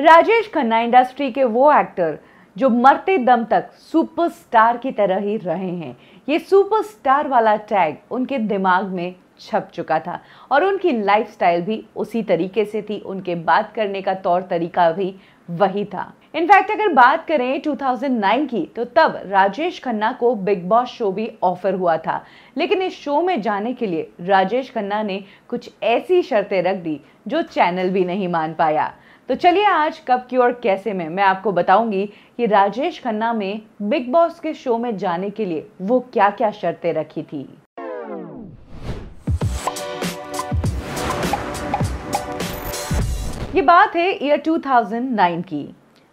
Rajesh Khanna industry के वो actor जो मरते दम तक सुपरस्टार की तरह ही रहे हैं ये सुपरस्टार वाला टैग उनके दिमाग में छप चुका था और उनकी लाइफस्टाइल भी उसी तरीके से थी उनके बात करने का तौर तरीका भी वही था इनफैक्ट अगर बात करें 2009 की तो तब राजेश खन्ना को बिग बॉस शो भी ऑफर हुआ था लेकिन इस शो में जाने के लिए राजेश खन्ना ने कुछ ऐसी शर्तें रख दी जो चैनल भी नहीं मान पाया तो चलिए आज कब की और कैसे में मैं आपको बताऊंगी कि राजेश खन्ना में बिग बॉस के शो में जाने के लिए वो क्या क्या शर्तें रखी थी ये बात है ईयर 2009 की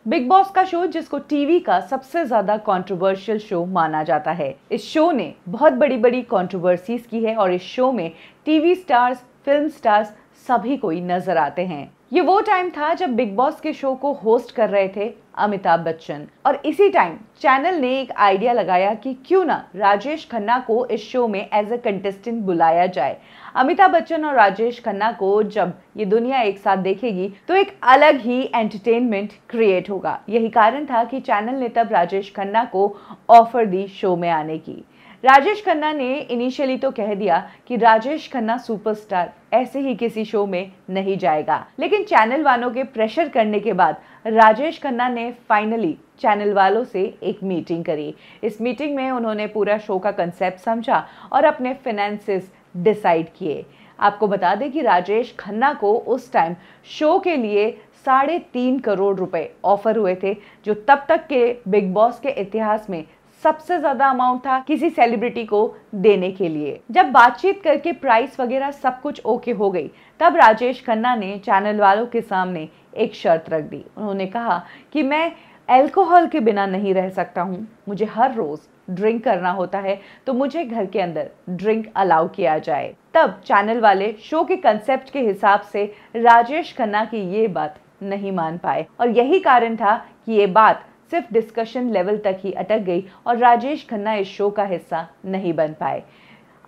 बिग बॉस का शो जिसको टीवी का सबसे ज्यादा कंट्रोवर्शियल शो माना जाता है इस शो ने बहुत बड़ी बड़ी कंट्रोवर्सीज की है और इस शो में टीवी स्टार्स फिल्म स्टार्स सभी कोई नजर आते हैं ये वो टाइम था जब बिग बॉस के शो को होस्ट कर रहे थे अमिताभ बच्चन और इसी टाइम चैनल ने एक आइडिया लगाया कि क्यों ना राजेश खन्ना को इस शो में एज अ कंटेस्टेंट बुलाया जाए अमिताभ बच्चन और राजेश खन्ना को जब ये दुनिया एक साथ देखेगी तो एक अलग ही एंटरटेनमेंट क्रिएट होगा यही कारण था कि चैनल ने तब राजेश खन्ना को ऑफर दी शो में आने की राजेश खन्ना ने इनिशियली तो कह दिया कि राजेश खन्ना सुपरस्टार ऐसे ही किसी शो में नहीं जाएगा लेकिन चैनल वालों के प्रेशर करने के बाद राजेश खन्ना ने फाइनली चैनल वालों से एक मीटिंग करी इस मीटिंग में उन्होंने पूरा शो का कंसेप्ट समझा और अपने फिनेंसिस डिसाइड किए आपको बता दें कि राजेश खन्ना को उस टाइम शो के लिए साढ़े तीन करोड़ रुपए ऑफर हुए थे जो तब तक के बिग बॉस के इतिहास में सबसे ज्यादा अमाउंट था किसी सेलिब्रिटी को देने के लिए जब बातचीत करके प्राइस वगैरह सब कुछ ओके हो गई तब राजेश खन्ना ने चैनल वालों के सामने एक शर्त रख दी उन्होंने कहा कि मैं अल्कोहल के बिना नहीं रह सकता हूँ मुझे हर रोज़ ड्रिंक करना होता है तो मुझे घर के अंदर ड्रिंक अलाउ किया जाए तब चैनल वाले शो के कंसेप्ट के हिसाब से राजेश खन्ना की ये बात नहीं मान पाए और यही कारण था कि ये बात सिर्फ डिस्कशन लेवल तक ही अटक गई और राजेश खन्ना इस शो का हिस्सा नहीं बन पाए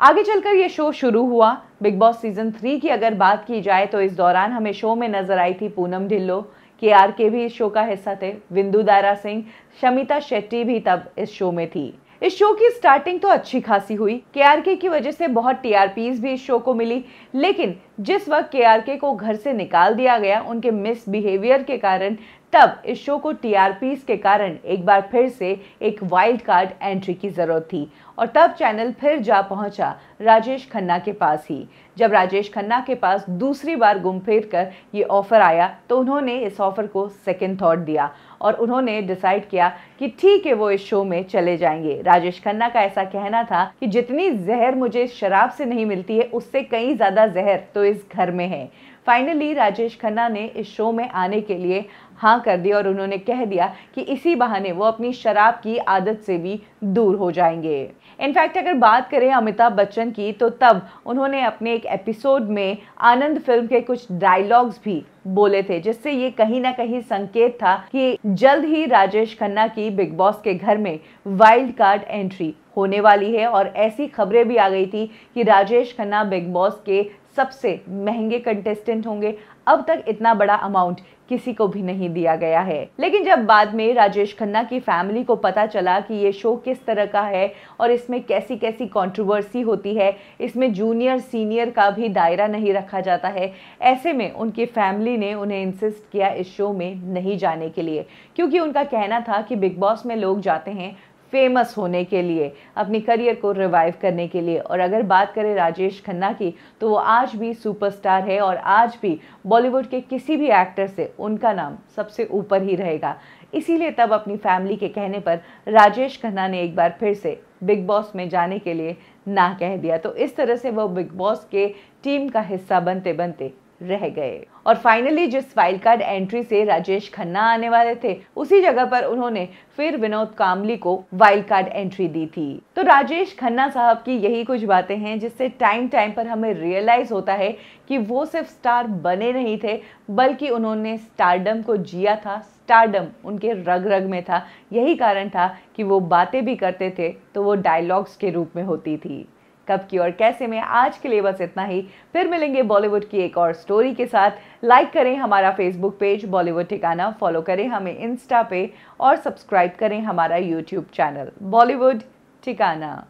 आगे चलकर ये शो शुरू हुआ बिग बॉस सीजन थ्री की अगर बात की जाए तो इस दौरान हमें शो में नजर आई थी पूनम ढिल्लो के आर के भी इस शो का हिस्सा थे विंदु दारा सिंह शमिता शेट्टी भी तब इस शो में थी इस शो की स्टार्टिंग तो अच्छी खासी हुई के आर के की वजह से बहुत टी आर पीज भी इस शो को मिली लेकिन जिस वक्त के को घर से निकाल दिया गया उनके मिसबिहेवियर के कारण तब इस शो को टीआरपीस के कारण एक बार फिर से एक वाइल्ड कार्ड एंट्री की ज़रूरत थी और तब चैनल फिर जा पहुंचा राजेश खन्ना के पास ही जब राजेश खन्ना के पास दूसरी बार घूम फिर कर ये ऑफ़र आया तो उन्होंने इस ऑफ़र को सेकेंड थाट दिया और उन्होंने डिसाइड किया कि ठीक है वो इस शो में चले जाएंगे राजेश खन्ना का ऐसा कहना था कि जितनी जहर मुझे शराब से नहीं मिलती है उससे कहीं ज़्यादा जहर तो इस घर में है फाइनली राजेश खन्ना ने इस शो में आने के लिए हाँ कर दी और उन्होंने कह दिया कि इसी बहाने वो अपनी शराब की आदत से भी दूर हो जाएंगे इनफैक्ट अगर बात करें अमिताभ बच्चन की तो तब उन्होंने अपने एक एपिसोड में आनंद फिल्म के कुछ डायलॉग्स भी बोले थे जिससे ये कहीं ना कहीं संकेत था कि जल्द ही राजेश खन्ना की बिग बॉस के घर में वाइल्ड कार्ड एंट्री होने वाली है और ऐसी खबरें भी आ गई थी कि राजेश खन्ना बिग बॉस के सबसे महंगे कंटेस्टेंट होंगे अब तक इतना बड़ा अमाउंट किसी को भी नहीं दिया गया है लेकिन जब बाद में राजेश खन्ना की फैमिली को पता चला कि ये शो किस तरह का है और इसमें कैसी कैसी कंट्रोवर्सी होती है इसमें जूनियर सीनियर का भी दायरा नहीं रखा जाता है ऐसे में उनकी फैमिली ने उन्हें इंसिस्ट किया इस शो में नहीं जाने के लिए क्योंकि उनका कहना था कि बिग बॉस में लोग जाते हैं फेमस होने के लिए अपने करियर को रिवाइव करने के लिए और अगर बात करें राजेश खन्ना की तो वो आज भी सुपरस्टार है और आज भी बॉलीवुड के किसी भी एक्टर से उनका नाम सबसे ऊपर ही रहेगा इसीलिए तब अपनी फैमिली के कहने पर राजेश खन्ना ने एक बार फिर से बिग बॉस में जाने के लिए ना कह दिया तो इस तरह से वो बिग बॉस के टीम का हिस्सा बनते बनते रह गए और फाइनली जिस वाइल्ड कार्ड एंट्री से राजेश खन्ना आने वाले थे उसी जगह पर उन्होंने फिर विनोद कामली को वाइल्ड कार्ड एंट्री दी थी तो राजेश खन्ना साहब की यही कुछ बातें हैं जिससे टाइम टाइम पर हमें रियलाइज होता है कि वो सिर्फ स्टार बने नहीं थे बल्कि उन्होंने स्टारडम को जिया था स्टारडम उनके रग रग में था यही कारण था कि वो बातें भी करते थे तो वो डायलॉग्स के रूप में होती थी कब की और कैसे में आज के लिए बस इतना ही फिर मिलेंगे बॉलीवुड की एक और स्टोरी के साथ लाइक करें हमारा फेसबुक पेज बॉलीवुड ठिकाना फॉलो करें हमें इंस्टा पे और सब्सक्राइब करें हमारा यूट्यूब चैनल बॉलीवुड ठिकाना